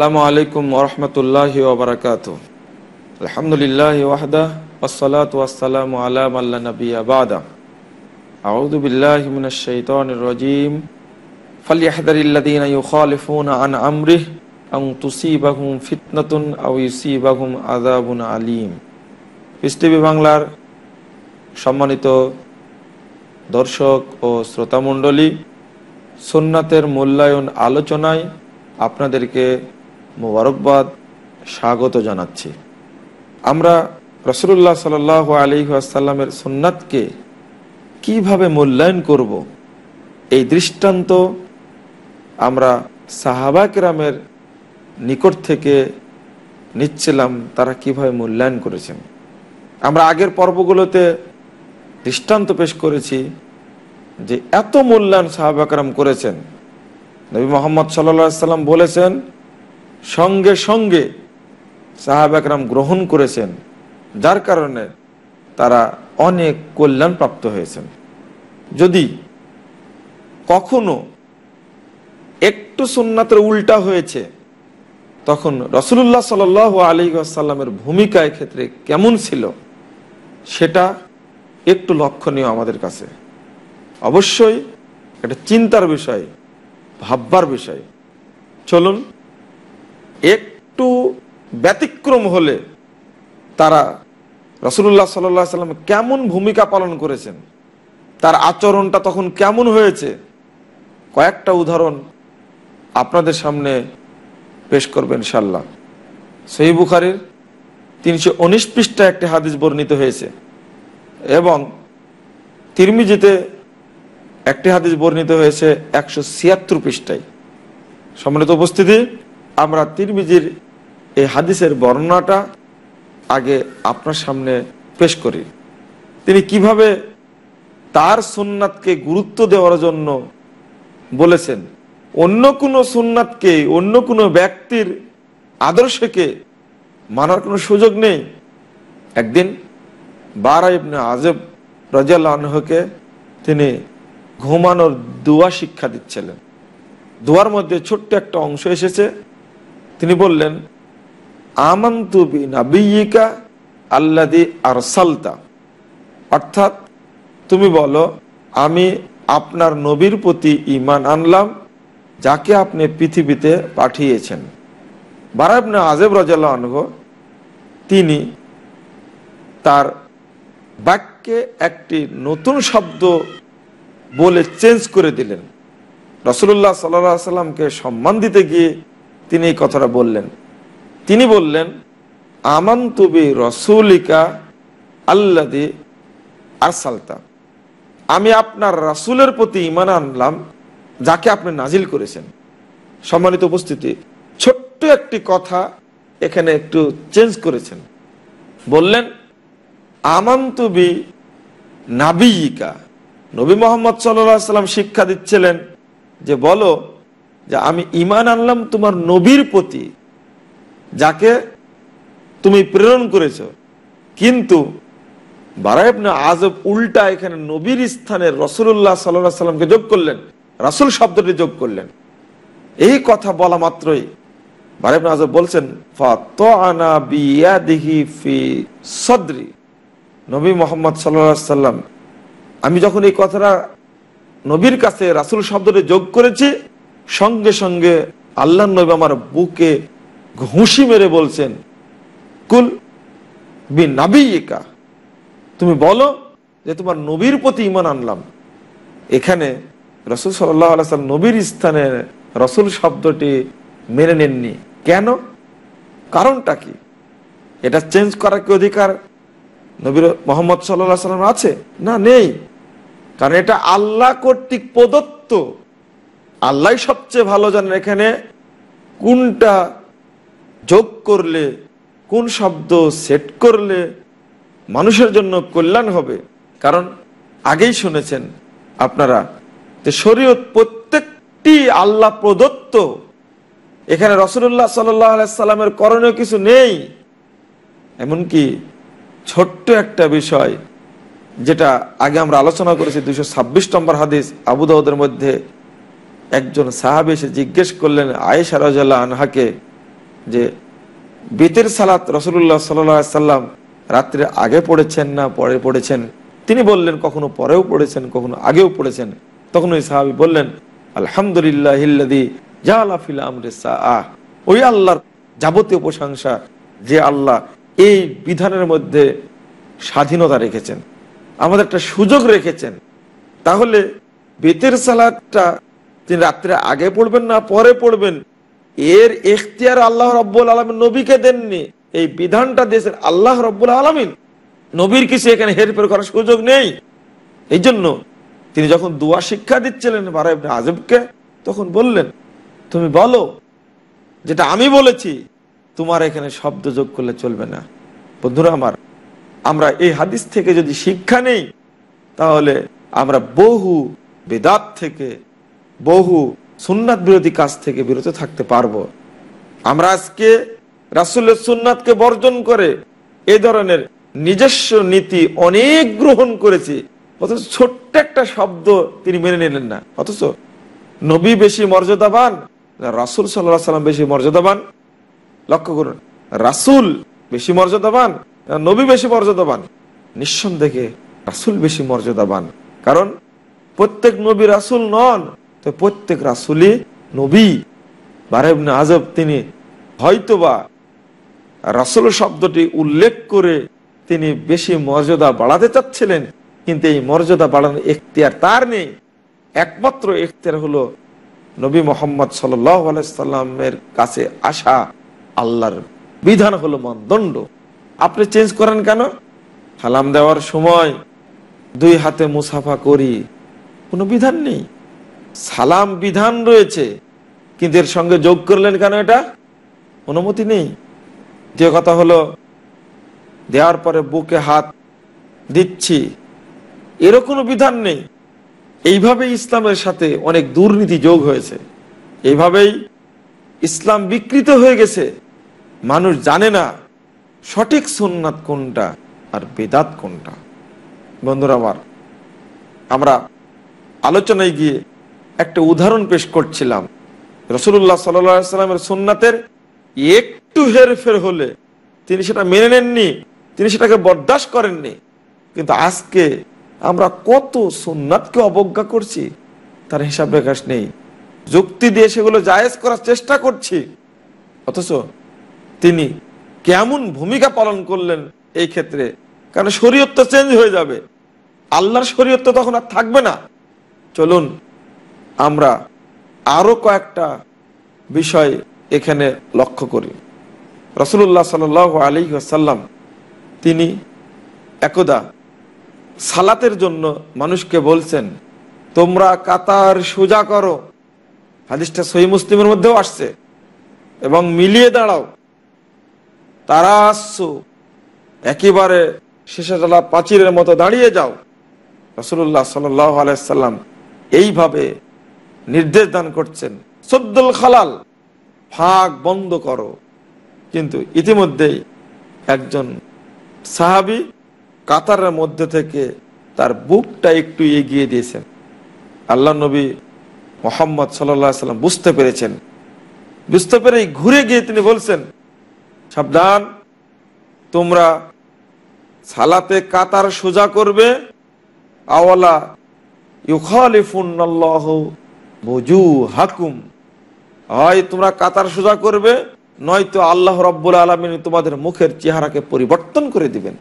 আসসালামু আলাইকুম ওরহমতুল্লাহ ওবরাকাত আলহামদুলিল্লাহ ওয়াহদা আসসালাত ওয়াসালাম আলাম আল্লাহ নবী আবাদা আউদুবিল্লাহ মিনাশাইতান রাজিম ফালিয়াহদারিল্লাযীনা ইউখালিফুনা আন আমরিহি আন তুসিবাহুম ফিতনাতুন আও ইউসিবাহুম আযাবুন আলীম পিএসটিভি বাংলার সম্মানিত দর্শক ও শ্রোতামণ্ডলী সুন্নাতের মূল্যায়ন আলোচনায় আপনাদেরকে মোবারকবাদ স্বাগত জানাচ্ছি আমরা রসুল্লাহ সাল আলী আসাল্লামের সুন্নাতকে কিভাবে মূল্যায়ন করব এই দৃষ্টান্ত আমরা সাহাবাকেরামের নিকট থেকে নিচ্ছিলাম তারা কিভাবে মূল্যায়ন করেছেন আমরা আগের পর্বগুলোতে দৃষ্টান্ত পেশ করেছি যে এত মূল্যায়ন সাহাবাকরাম করেছেন নবী মোহাম্মদ সাল্লা সাল্লাম বলেছেন সঙ্গে সঙ্গে একরাম গ্রহণ করেছেন যার কারণে তারা অনেক কল্যাণ প্রাপ্ত হয়েছেন যদি কখনো একটু সুন্নাতের উল্টা হয়েছে তখন রসুল্লাহ সাল আলী আসাল্লামের ভূমিকা ক্ষেত্রে কেমন ছিল সেটা একটু লক্ষণীয় আমাদের কাছে অবশ্যই এটা চিন্তার বিষয় ভাববার বিষয় চলুন একটু ব্যতিক্রম হলে তারা রসুল্লাহ সাল্লাহ সাল্লাম কেমন ভূমিকা পালন করেছেন তার আচরণটা তখন কেমন হয়েছে কয়েকটা উদাহরণ আপনাদের সামনে পেশ করবেন ইনশাল্লাহ সেই বুখারির তিনশো উনিশ পৃষ্ঠা একটি হাদিস বর্ণিত হয়েছে এবং তিরমিজিতে একটি হাদিস বর্ণিত হয়েছে একশো ছিয়াত্তর পৃষ্ঠায় সম্মানিত উপস্থিতি আমরা তিরমিজির এই হাদিসের বর্ণনাটা আগে আপনার সামনে পেশ করি তিনি কিভাবে তার সুন্নাতকে গুরুত্ব দেওয়ার জন্য বলেছেন অন্য কোনো সুন্নাতকে অন্য কোনো ব্যক্তির আদর্শকে মানার কোনো সুযোগ নেই একদিন বারা ইবনে আজব রাজাকে তিনি ঘুমানোর দোয়া শিক্ষা দিচ্ছিলেন দোয়ার মধ্যে ছোট্ট একটা অংশ এসেছে তিনি বললেন আমন্তু বিনাবিকা আল্লাদি সালতা অর্থাৎ তুমি বলো আমি আপনার নবীর প্রতি ইমান আনলাম যাকে আপনি পৃথিবীতে পাঠিয়েছেন বারাবনা আজেব রাজাল্লাহ তিনি তার বাক্যে একটি নতুন শব্দ বলে চেঞ্জ করে দিলেন রসুল্লাহ সাল্লাহ সাল্লামকে সম্মান দিতে গিয়ে তিনি এই কথাটা বললেন তিনি বললেন তুবি রসুলিকা আল্লাদি আসালতা আমি আপনার রাসুলের প্রতি ইমান আনলাম যাকে আপনি নাজিল করেছেন সম্মানিত উপস্থিতি ছোট্ট একটি কথা এখানে একটু চেঞ্জ করেছেন বললেন আমান্তবি নাবিকা নবী মোহাম্মদ সাল্লাম শিক্ষা দিচ্ছিলেন যে বলো যে আমি ইমান আনলাম তোমার নবীর প্রতি যাকে তুমি প্রেরণ করেছ কিন্তু বারাইবনা আজব উল্টা এখানে নবীর স্থানে রসুল্লাহ সাল্লাহ সাল্লামকে যোগ করলেন রাসুল শব্দটি যোগ করলেন এই কথা বলা মাত্রই বারাইবনা আজব বলছেন সদরি নবী মোহাম্মদ সাল্লা সাল্লাম আমি যখন এই কথাটা নবীর কাছে রাসুল শব্দটি যোগ করেছি সঙ্গে সঙ্গে আল্লাহ নবী আমার বুকে ঘুষি মেরে বলছেন কুল বি নাবিকা তুমি বলো যে তোমার নবীর প্রতি ইমান আনলাম এখানে রসুল সাল্লাহ নবীর স্থানে রসুল শব্দটি মেনে নেননি কেন কারণটা কি এটা চেঞ্জ করার কি অধিকার নবীর মোহাম্মদ সাল্লাহ সাল্লাম আছে না নেই কারণ এটা আল্লাহ কর্তৃক প্রদত্ত আল্লাহ সবচেয়ে ভালো জানেন এখানে কোনটা যোগ করলে কোন শব্দ সেট করলে মানুষের জন্য কল্যাণ হবে কারণ আগেই শুনেছেন আপনারা যে শরীয়ত প্রত্যেকটি আল্লাহ প্রদত্ত এখানে রসুল্লাহ সাল্লামের করণীয় কিছু নেই এমনকি ছোট্ট একটা বিষয় যেটা আগে আমরা আলোচনা করেছি দুশো ছাব্বিশ নম্বর হাদিস আবুদাউদের মধ্যে একজন সাহাবি এসে জিজ্ঞেস করলেন আয়েশা রাজাল্লাহ আনহাকে যে বেতের সালাত রসুল্লাহ সাল্লাহ সাল্লাম রাত্রে আগে পড়েছেন না পরে পড়েছেন তিনি বললেন কখনো পরেও পড়েছেন কখনো আগেও পড়েছেন তখন ওই সাহাবি বললেন আলহামদুলিল্লাহিল্লাদি জাহালাফিল আমরে সাহ ওই আল্লাহর যাবতীয় প্রশংসা যে আল্লাহ এই বিধানের মধ্যে স্বাধীনতা রেখেছেন আমাদের একটা সুযোগ রেখেছেন তাহলে বেতের সালাতটা তিনি রাত্রে আগে পড়বেন না পরে পড়বেন এর এখতিয়ার আল্লাহ রব্বুল আলমিন নবীকে দেননি এই বিধানটা দেশের আল্লাহ রব্বুল আলমিন নবীর কিছু এখানে হেরফের করার সুযোগ নেই এই জন্য তিনি যখন দুয়া শিক্ষা দিচ্ছিলেন বারা আজবকে আজমকে তখন বললেন তুমি বলো যেটা আমি বলেছি তোমার এখানে শব্দ যোগ করলে চলবে না বন্ধুরা আমার আমরা এই হাদিস থেকে যদি শিক্ষা নেই তাহলে আমরা বহু বেদাত থেকে বহু সুন্নাত বিরোধী কাজ থেকে বিরত থাকতে পারব আমরা আজকে রাসুলের সুন্নাতকে বর্জন করে এ ধরনের নিজস্ব নীতি অনেক গ্রহণ করেছি অথচ ছোট্ট একটা শব্দ তিনি মেনে নিলেন না অথচ নবী বেশি মর্যাদাবান রাসুল সাল্লাহ সাল্লাম বেশি মর্যাদাবান লক্ষ্য করুন রাসুল বেশি মর্যাদাবান নবী বেশি মর্যাদাবান নিঃসন্দেহে রাসুল বেশি মর্যাদাবান কারণ প্রত্যেক নবী রাসুল নন তো প্রত্যেক রাসুলি নবী বারেবনে আজব তিনি হয়তোবা রাসুল শব্দটি উল্লেখ করে তিনি বেশি মর্যাদা বাড়াতে চাচ্ছিলেন কিন্তু এই মর্যাদা বাড়ানোর এখতিয়ার তার নেই একমাত্র এখতিয়ার হলো নবী মোহাম্মদ সাল্লামের কাছে আসা আল্লাহর বিধান হলো মানদণ্ড আপনি চেঞ্জ করেন কেন সালাম দেওয়ার সময় দুই হাতে মুসাফা করি কোনো বিধান নেই সালাম বিধান রয়েছে কিন্তু এর সঙ্গে যোগ করলেন কেন এটা অনুমতি নেই যে কথা হলো দেওয়ার পরে বুকে হাত দিচ্ছি এরও কোনো বিধান নেই এইভাবে ইসলামের সাথে অনেক দুর্নীতি যোগ হয়েছে এইভাবেই ইসলাম বিকৃত হয়ে গেছে মানুষ জানে না সঠিক সুন্নাত কোনটা আর বেদাত কোনটা বন্ধুরা আমার আমরা আলোচনায় গিয়ে একটা উদাহরণ পেশ করছিলাম রসুল্লাহ সাল্লামের সোননাথের একটু হেরফের হলে তিনি সেটা মেনে নেননি তিনি সেটাকে বরদাস করেননি কিন্তু আজকে আমরা কত সোননাথকে অবজ্ঞা করছি তার হিসাব রেখাশ নেই যুক্তি দিয়ে সেগুলো জায়েজ করার চেষ্টা করছি অথচ তিনি কেমন ভূমিকা পালন করলেন এই ক্ষেত্রে কারণ শরীয়ত তো চেঞ্জ হয়ে যাবে আল্লাহর শরীয়ত তখন আর থাকবে না চলুন আমরা আরও কয়েকটা বিষয় এখানে লক্ষ্য করি রসুল্লাহ সাল আলী আসাল্লাম তিনি একদা সালাতের জন্য মানুষকে বলছেন তোমরা কাতার সোজা করো হাদিসটা সহি মুসলিমের মধ্যেও আসছে এবং মিলিয়ে দাঁড়াও তারা আসছো একেবারে শেষেতলা প্রাচীরের মতো দাঁড়িয়ে যাও রসুল্লাহ সাল আলাইসাল্লাম এইভাবে নির্দেশ দান করছেন সদ্দুল খালাল ফাঁক বন্ধ করো কিন্তু ইতিমধ্যেই একজন সাহাবি কাতারের মধ্যে থেকে তার বুকটা একটু এগিয়ে দিয়েছেন আল্লাহ নবী মোহাম্মদ সাল্লা সাল্লাম বুঝতে পেরেছেন বুঝতে পেরে ঘুরে গিয়ে তিনি বলছেন সাবধান তোমরা সালাতে কাতার সোজা করবে আওয়ালা ইউখালিফুন্নাল্লাহ বজু হাকুম হয় তোমরা কাতার সোজা করবে নয়তো আল্লাহ রব্বুল আলমিন তোমাদের মুখের চেহারাকে পরিবর্তন করে দিবেন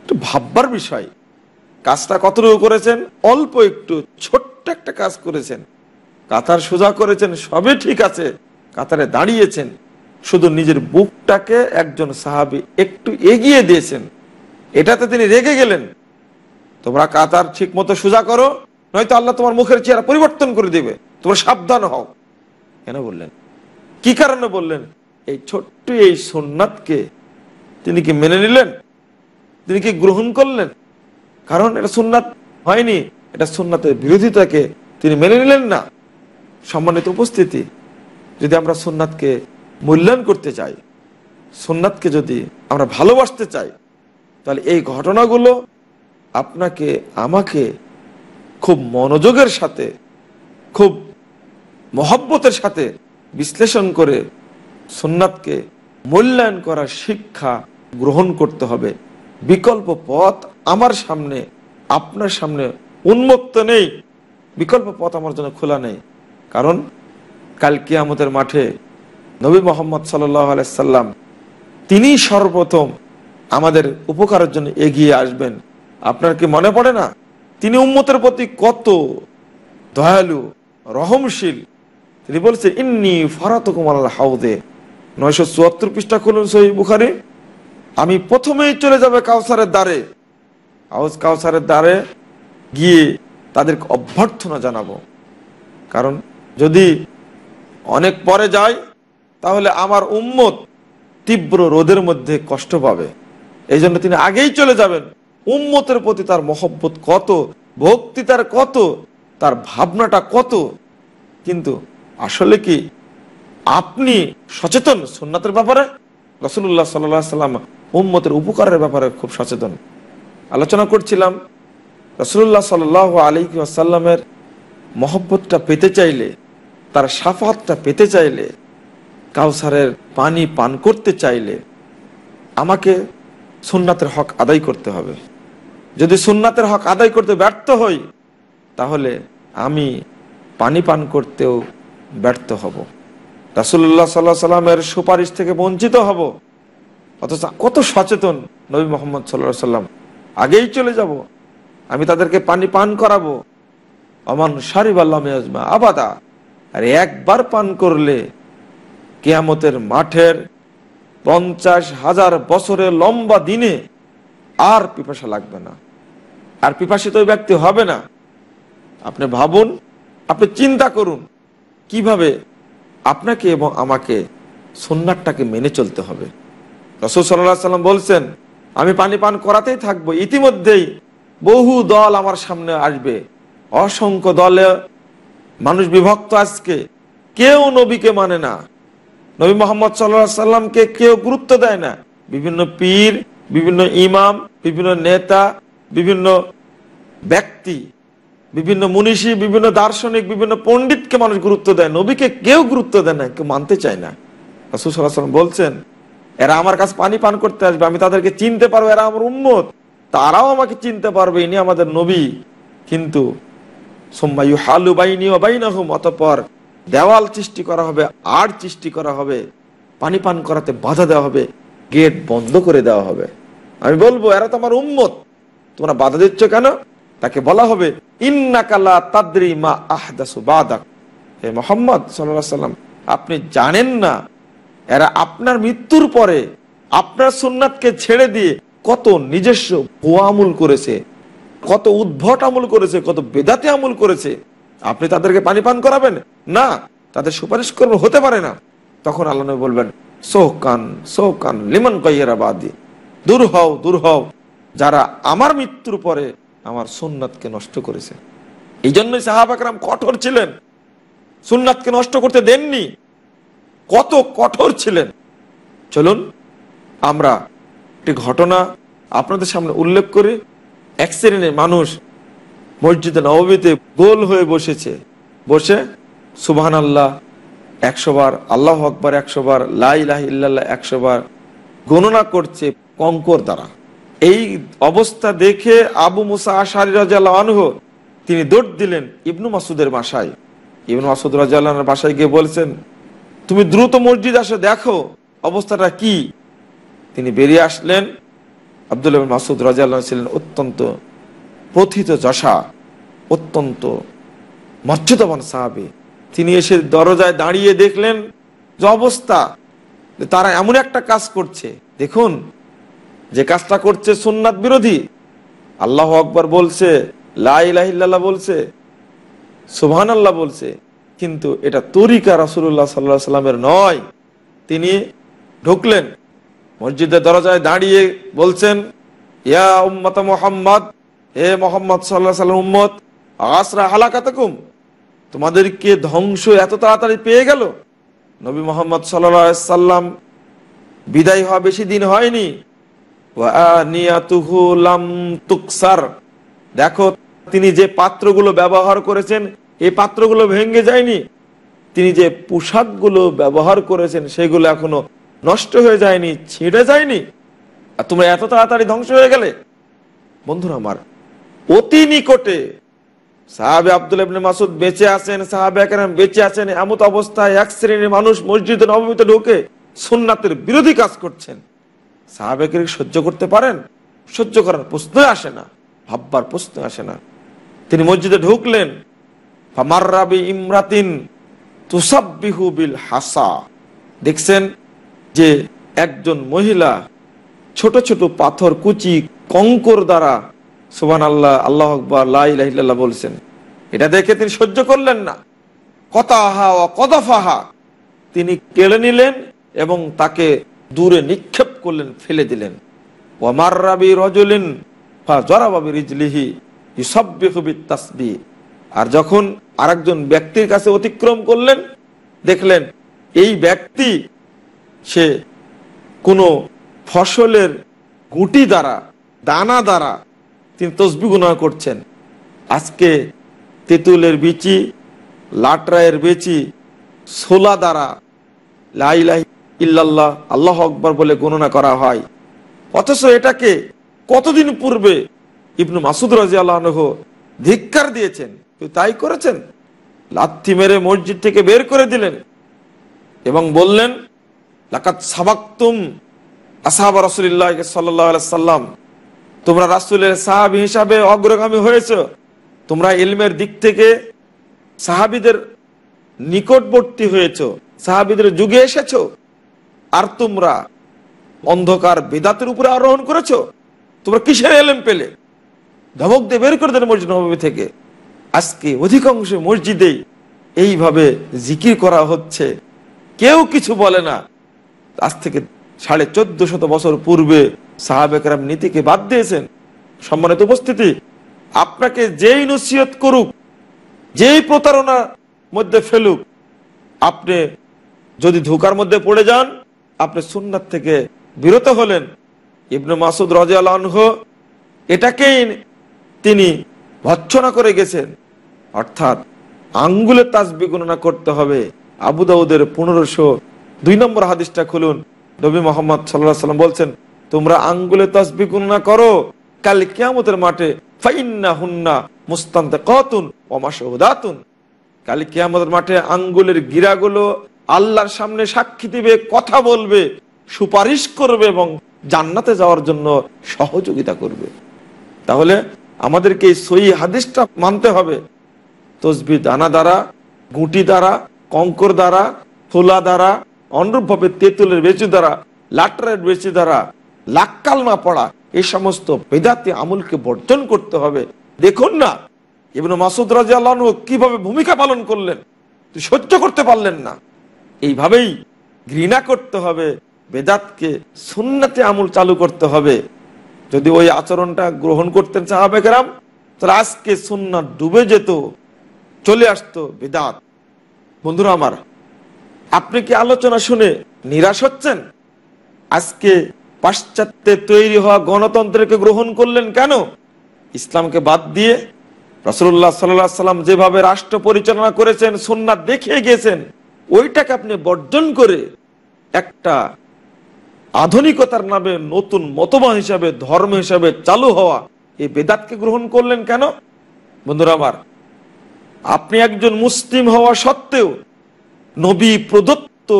একটু ভাববার বিষয় কাজটা কতটুকু করেছেন অল্প একটু ছোট্ট একটা কাজ করেছেন কাতার সোজা করেছেন সবই ঠিক আছে কাতারে দাঁড়িয়েছেন শুধু নিজের বুকটাকে একজন সাহাবি একটু এগিয়ে দিয়েছেন এটাতে তিনি রেগে গেলেন তোমরা কাতার ঠিক মতো সোজা করো নয়তো আল্লাহ তোমার মুখের চেহারা পরিবর্তন করে দেবে তোমরা সাবধান হও কেন বললেন কি কারণে বললেন এই ছোট্ট এই সোননাথকে তিনি কি মেনে নিলেন তিনি কি গ্রহণ করলেন কারণ এটা সোননাথ হয়নি এটা সোননাথের বিরোধিতাকে তিনি মেনে নিলেন না সম্মানিত উপস্থিতি যদি আমরা সোননাথকে মূল্যায়ন করতে চাই সোননাথকে যদি আমরা ভালোবাসতে চাই তাহলে এই ঘটনাগুলো আপনাকে আমাকে খুব মনোযোগের সাথে খুব মহব্বতের সাথে বিশ্লেষণ করে সোননাথকে মূল্যায়ন করার শিক্ষা গ্রহণ করতে হবে বিকল্প পথ আমার সামনে আপনার সামনে উন্মুক্ত নেই বিকল্প পথ আমার জন্য খোলা নেই কারণ কাল কিয়ামতের মাঠে নবী মোহাম্মদ সাল্লাম তিনি সর্বপ্রথম আমাদের উপকারের জন্য এগিয়ে আসবেন আপনার কি মনে পড়ে না তিনি উন্মতের প্রতি কত দয়ালু রহমশীল তিনি বলছেন ইন্নি ফারাত হাউদে নয়শো চুয়াত্তর পৃষ্ঠা খুলুন সহি বুখারি আমি প্রথমেই চলে যাবে কাউসারের দ্বারে হাউস কাউসারের দ্বারে গিয়ে তাদের অভ্যর্থনা জানাবো কারণ যদি অনেক পরে যাই তাহলে আমার উম্মত তীব্র রোদের মধ্যে কষ্ট পাবে এই জন্য তিনি আগেই চলে যাবেন উম্মতের প্রতি তার মহব্বত কত ভক্তি তার কত তার ভাবনাটা কত কিন্তু আসলে কি আপনি সচেতন সুন্নাতের ব্যাপারে রসুল্লাহ সাল্লাম উম্মতের উপকারের ব্যাপারে খুব সচেতন আলোচনা করছিলাম রসুল্লাহ সাল্লাহ আলী আসাল্লামের মহব্বতটা পেতে চাইলে তার সাফাতটা পেতে চাইলে কাউসারের পানি পান করতে চাইলে আমাকে সুন্নাতের হক আদায় করতে হবে যদি সুন্নাতের হক আদায় করতে ব্যর্থ হই তাহলে আমি পানি পান করতেও ব্যর্থ হব রাসুল্লাহ সাল্লাহ সাল্লামের সুপারিশ থেকে বঞ্চিত হব অথচ কত সচেতন নবী মোহাম্মদ সাল্লা সাল্লাম আগেই চলে যাব আমি তাদেরকে পানি পান করাবো অমান সারিব আল্লাহমা আবাদা আর একবার পান করলে কেয়ামতের মাঠের পঞ্চাশ হাজার বছরের লম্বা দিনে আর পিপাসা লাগবে না আর পিপাসিত ব্যক্তি হবে না আপনি ভাবুন আপনি চিন্তা করুন কিভাবে আপনাকে এবং আমাকে সুন্নারটাকে মেনে চলতে হবে রসুল সাল্লাহ সাল্লাম বলছেন আমি পানি পান করাতেই থাকবো ইতিমধ্যেই বহু দল আমার সামনে আসবে অসংখ্য দলে মানুষ বিভক্ত আজকে কেউ নবীকে মানে না নবী মোহাম্মদ সাল্লাহ সাল্লামকে কেউ গুরুত্ব দেয় না বিভিন্ন পীর বিভিন্ন ইমাম বিভিন্ন নেতা বিভিন্ন ব্যক্তি বিভিন্ন মনীষী বিভিন্ন দার্শনিক বিভিন্ন পণ্ডিতকে মানুষ গুরুত্ব দেয় নবীকে কেউ গুরুত্ব দেয় না কেউ মানতে চায় না রাসুসাল্লাম বলছেন এরা আমার কাছে পানি পান করতে আসবে আমি তাদেরকে চিনতে পারবো এরা আমার উন্মত তারাও আমাকে চিনতে পারবে ইনি আমাদের নবী কিন্তু সোম্মায়ু হালু বাইনি অবাইনাহুম অতপর দেওয়াল সৃষ্টি করা হবে আর সৃষ্টি করা হবে পানি পান করাতে বাধা দেওয়া হবে গেট বন্ধ করে দেওয়া হবে আমি বলবো এরা তো আমার উন্মত তোমরা বাধা দিচ্ছ কেন তাকে বলা হবে তাদ্রি মা মোহাম্মদ আপনি জানেন না এরা আপনার মৃত্যুর পরে আপনার সুন্নাতকে ছেড়ে দিয়ে কত নিজস্ব ভুয়া আমুল করেছে কত উদ্ভট আমুল করেছে কত বেদাতে আমুল করেছে আপনি তাদেরকে পানি পান করাবেন না তাদের সুপারিশ করব হতে পারে না তখন আল্লাহ বলবেন সোহকান সোহকান লিমন কইয়েরা বাদি দূর হও দূর হও যারা আমার মৃত্যুর পরে আমার সুন্নাতকে নষ্ট করেছে এই জন্যই সাহাবাকরাম কঠোর ছিলেন সুন্নাতকে নষ্ট করতে দেননি কত কঠোর ছিলেন চলুন আমরা একটি ঘটনা আপনাদের সামনে উল্লেখ করে এক শ্রেণীর মানুষ মসজিদে নবমীতে গোল হয়ে বসেছে বসে সুবাহ আল্লাহ একশোবার আল্লাহ আকবার একশোবার লাই লাহ ইল্লাল্লাহ একশোবার গণনা করছে কঙ্কর দ্বারা এই অবস্থা দেখে আবু মুসা আশারি আনহ তিনি দৌড় দিলেন ইবনু মাসুদের বাসায় ইবনু মাসুদ রাজার বাসায় গিয়ে বলছেন তুমি দ্রুত মসজিদ আসে দেখো অবস্থাটা কি তিনি বেরিয়ে আসলেন আবদুল মাসুদ রাজা ছিলেন অত্যন্ত প্রথিত যশা অত্যন্ত মর্যাদাবান সাহাবি তিনি এসে দরজায় দাঁড়িয়ে দেখলেন যে অবস্থা তারা এমন একটা কাজ করছে দেখুন যে কাজটা করছে সুন্নাত বিরোধী আল্লাহ আকবর বলছে লাইলাহিল্লাহ বলছে সুবহান আল্লাহ বলছে কিন্তু এটা তরিকা রাসুল্লাহ সাল্লাহ সাল্লামের নয় তিনি ঢুকলেন মসজিদের দরজায় দাঁড়িয়ে বলছেন ইয়া উম্মত মোহাম্মদ হে মোহাম্মদ সাল্লাহ সাল্লাম উম্মত আসরা হালাকাতাকুম তোমাদেরকে ধ্বংস এত তাড়াতাড়ি পেয়ে গেল নবী মোহাম্মদ সাল্লাহ সাল্লাম বিদায় হওয়া বেশি দিন হয়নি দেখো তিনি যে পাত্রগুলো ব্যবহার করেছেন এই পাত্রগুলো ভেঙে যায়নি তিনি যে পোশাকগুলো ব্যবহার করেছেন সেগুলো এখনো নষ্ট হয়ে যায়নি ছিঁড়ে যায়নি আর তোমরা এত তাড়াতাড়ি ধ্বংস হয়ে গেলে বন্ধুরা আমার অতি নিকটে সাহাবে আব্দুল ইবনে মাসুদ বেঁচে আছেন সাহাবে একরাম বেঁচে আছেন এমত অবস্থায় এক শ্রেণীর মানুষ মসজিদে নবমীতে ঢোকে সোননাথের বিরোধী কাজ করছেন সাহাবেকের সহ্য করতে পারেন সহ্য করার প্রশ্ন আসে না ভাববার প্রশ্ন আসে না তিনি মসজিদে ঢুকলেন ইমরাতিন হাসা দেখছেন যে একজন মহিলা ছোট ছোট পাথর কুচি কঙ্কর দ্বারা সুবান আল্লাহ আল্লাহ আকবর লাইল্লাহ বলছেন এটা দেখে তিনি সহ্য করলেন না আহা ও কদফাহা তিনি কেড়ে নিলেন এবং তাকে দূরে নিক্ষেপ করলেন ফেলে দিলেন রজলিন জরাবাবি রিজলিহি আর যখন আরেকজন ব্যক্তির কাছে অতিক্রম করলেন দেখলেন এই ব্যক্তি সে কোনো ফসলের গুটি দ্বারা দানা দ্বারা তিনি তসবি গুণা করছেন আজকে তেঁতুলের বিচি লাটরায়ের বেচি সোলা দ্বারা লাই লাই ইল্লাল্লাহ আল্লাহ আকবর বলে গণনা করা হয় অথচ এটাকে কতদিন পূর্বে ইবনু মাসুদ রাজি আল্লাহ ধিক্কার দিয়েছেন তাই করেছেন লাথি মেরে মসজিদ থেকে বের করে দিলেন এবং বললেন লাকাত সাবাক্তুম আসাহাবা রসুলিল্লাহ সাল্লাহ সাল্লাম তোমরা রাসুলের সাহাবি হিসাবে অগ্রগামী হয়েছ তোমরা ইলমের দিক থেকে সাহাবিদের নিকটবর্তী হয়েছ সাহাবিদের যুগে এসেছো আর তোমরা অন্ধকার বেদাতের উপরে আরোহণ করেছ তোমরা কিসের এলেম পেলে ধমক দিয়ে বের করে দেন মসজিদ নবী থেকে আজকে অধিকাংশ মসজিদে এইভাবে জিকির করা হচ্ছে কেউ কিছু বলে না আজ থেকে সাড়ে চোদ্দ শত বছর পূর্বে সাহাবেকরাম নীতিকে বাদ দিয়েছেন সম্মানিত উপস্থিতি আপনাকে যেই নসিহত করুক যেই প্রতারণার মধ্যে ফেলুক আপনি যদি ধোকার মধ্যে পড়ে যান আপনি সুন্নাত থেকে বিরত হলেন ইবনু মাসুদ রাজিয়াল আনহ এটাকেই তিনি ভৎসনা করে গেছেন অর্থাৎ আঙ্গুলে তাস গণনা করতে হবে আবু দাউদের পনেরোশো দুই নম্বর হাদিসটা খুলুন নবী মোহাম্মদ সাল্লাহ সাল্লাম বলছেন তোমরা আঙ্গুলে তাস গণনা করো কাল কিয়ামতের মাঠে ফাইন্না হুন্না মুস্তান্তে কতুন অমাসুদাতুন কাল কিয়ামতের মাঠে আঙ্গুলের গিরাগুলো আল্লাহর সামনে সাক্ষী দিবে কথা বলবে সুপারিশ করবে এবং জান্নাতে যাওয়ার জন্য সহযোগিতা করবে তাহলে আমাদেরকে এই সই হাদিসটা মানতে হবে তসবি দানা দ্বারা গুটি দ্বারা কঙ্কর দ্বারা থোলা দ্বারা ভাবে তেঁতুলের বেচি দ্বারা লাটারের বেচি দ্বারা লাকালমা পড়া এই সমস্ত বেদাতি আমুলকে বর্জন করতে হবে দেখুন না এবং মাসুদ আল্লাহ কিভাবে ভূমিকা পালন করলেন সহ্য করতে পারলেন না এইভাবেই ঘৃণা করতে হবে বেদাতকে সুন্নাতে আমল চালু করতে হবে যদি ওই আচরণটা গ্রহণ করতেন সাহাবেকেরাম তাহলে আজকে সুন্নাত ডুবে যেত চলে আসতো বেদাত বন্ধুরা আমার আপনি কি আলোচনা শুনে নিরাশ হচ্ছেন আজকে পাশ্চাত্যে তৈরি হওয়া গণতন্ত্রকে গ্রহণ করলেন কেন ইসলামকে বাদ দিয়ে রসুল্লাহ সাল্লাম যেভাবে রাষ্ট্র পরিচালনা করেছেন সুন্নাত দেখিয়ে গিয়েছেন ওইটাকে আপনি বর্জন করে একটা আধুনিকতার নামে নতুন মতবা হিসাবে ধর্ম হিসাবে চালু হওয়া এই বেদাতকে গ্রহণ করলেন কেন বন্ধুরা আমার আপনি একজন মুসলিম হওয়া সত্ত্বেও নবী প্রদত্ত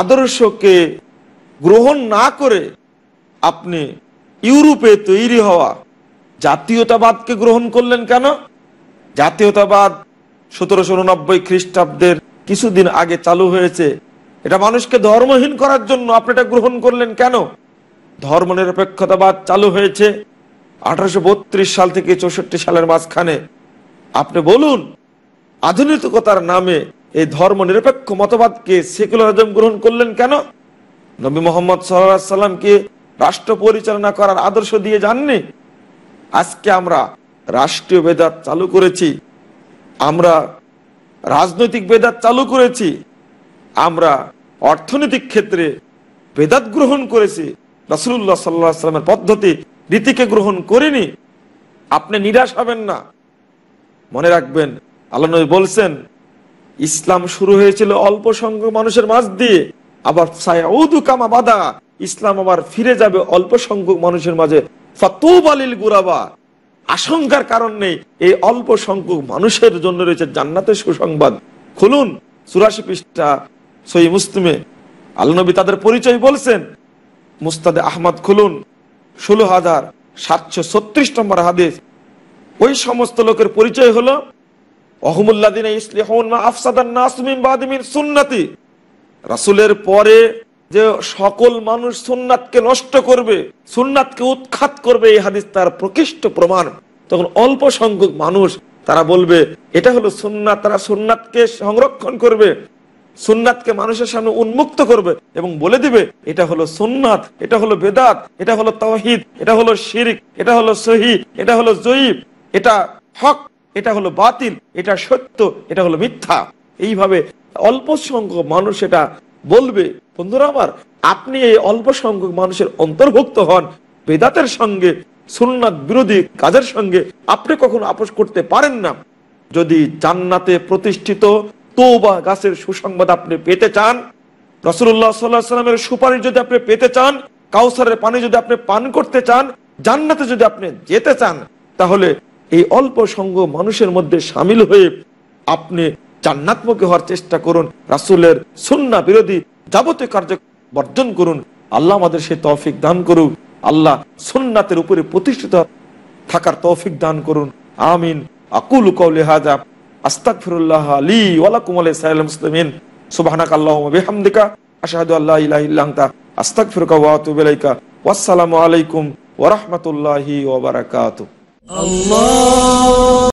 আদর্শকে গ্রহণ না করে আপনি ইউরোপে তৈরি হওয়া জাতীয়তাবাদকে গ্রহণ করলেন কেন জাতীয়তাবাদ সতেরোশো উনব্বই খ্রিস্টাব্দের কিছুদিন আগে চালু হয়েছে এটা মানুষকে ধর্মহীন করার জন্য আপনি এটা গ্রহণ করলেন কেন ধর্ম নিরপেক্ষতাবাদ চালু হয়েছে আঠারোশো সাল থেকে চৌষট্টি সালের মাঝখানে আপনি বলুন আধুনিকতার নামে এই ধর্ম নিরপেক্ষ মতবাদকে সেকুলারিজম গ্রহণ করলেন কেন নবী মোহাম্মদ সাল্লামকে রাষ্ট্র পরিচালনা করার আদর্শ দিয়ে যাননি আজকে আমরা রাষ্ট্রীয় বেদাত চালু করেছি আমরা রাজনৈতিক বেদাত চালু করেছি আমরা অর্থনৈতিক ক্ষেত্রে বেদাত গ্রহণ করেছি রাসুল্লাহ সাল্লাহ সাল্লামের পদ্ধতি রীতিকে গ্রহণ করিনি আপনি নিরাশ হবেন না মনে রাখবেন আল্লা বলছেন ইসলাম শুরু হয়েছিল অল্প সংখ্যক মানুষের মাঝ দিয়ে আবার কামা বাদা ইসলাম আবার ফিরে যাবে অল্প সংখ্যক মানুষের মাঝে ফাতুব আলিল গুরাবা আশঙ্কার কারণ নেই এই অল্প সংখ্যক মানুষের জন্য রয়েছে জান্নাতের সুসংবাদ খুলুন চুরাশি পৃষ্ঠা সই মুস্তুমে আল্লনবী তাদের পরিচয় বলছেন মুস্তাদে আহমদ খুলুন ষোলো হাজার সাতশো ছত্রিশ নম্বর হাদিস ওই সমস্ত লোকের পরিচয় হল অহমুল্লাদিন ইসলিহন আফসাদান নাসমিন বাদিমিন সুন্নাতি রাসুলের পরে যে সকল মানুষ সুন্নাতকে নষ্ট করবে সুন্নাতকে উৎখাত করবে এই হাদিস তার প্রকৃষ্ট প্রমাণ তখন অল্প সংখ্যক মানুষ তারা বলবে এটা হলো সুন্নাত তারা সুন্নাতকে সংরক্ষণ করবে সুন্নাতকে মানুষের সামনে উন্মুক্ত করবে এবং বলে দিবে এটা হলো সুন্নাত এটা হলো বেদাত এটা হলো তহিদ এটা হলো শিরিক এটা হলো সহি এটা হলো জয়ীব এটা হক এটা হলো বাতিল এটা সত্য এটা হলো মিথ্যা এইভাবে অল্প সংখ্যক মানুষ এটা বলবে বন্ধুরা আমার আপনি এই অল্প সংখ্যক মানুষের অন্তর্ভুক্ত হন বেদাতের সঙ্গে সুন্নাত বিরোধী কাজের সঙ্গে আপনি কখনো আপোষ করতে পারেন না যদি জান্নাতে প্রতিষ্ঠিত তৌবা গাছের সুসংবাদ আপনি পেতে চান রসুল্লাহ সাল্লাহ সাল্লামের সুপারিশ যদি আপনি পেতে চান কাউসারের পানি যদি আপনি পান করতে চান জান্নাতে যদি আপনি যেতে চান তাহলে এই অল্প সংঘ মানুষের মধ্যে সামিল হয়ে আপনি জান্নাত্মকে হওয়ার চেষ্টা করুন রাসুলের সুন্না বিরোধী যাবতীয় কার্য বর্জন করুন আল্লাহ আমাদের সে তৌফিক দান করুক আল্লাহ সুন্নাতের উপরে প্রতিষ্ঠিত থাকার তৌফিক দান করুন আমিন আকুল কৌলি হাজা আস্তাকফিরুল্লাহ আলী ওয়ালাকুম আলাই সাল্লাম ইসলামিন সুবাহানাক আল্লাহ বিহামদিকা আশাহাদু আল্লাহ ইলাহিল্লাংতা আস্তাকফিরুকা ওয়াতুবিলাইকা ওয়াসসালামু আলাইকুম ওরহমতুল্লাহি ওবরাকাত আল্লাহ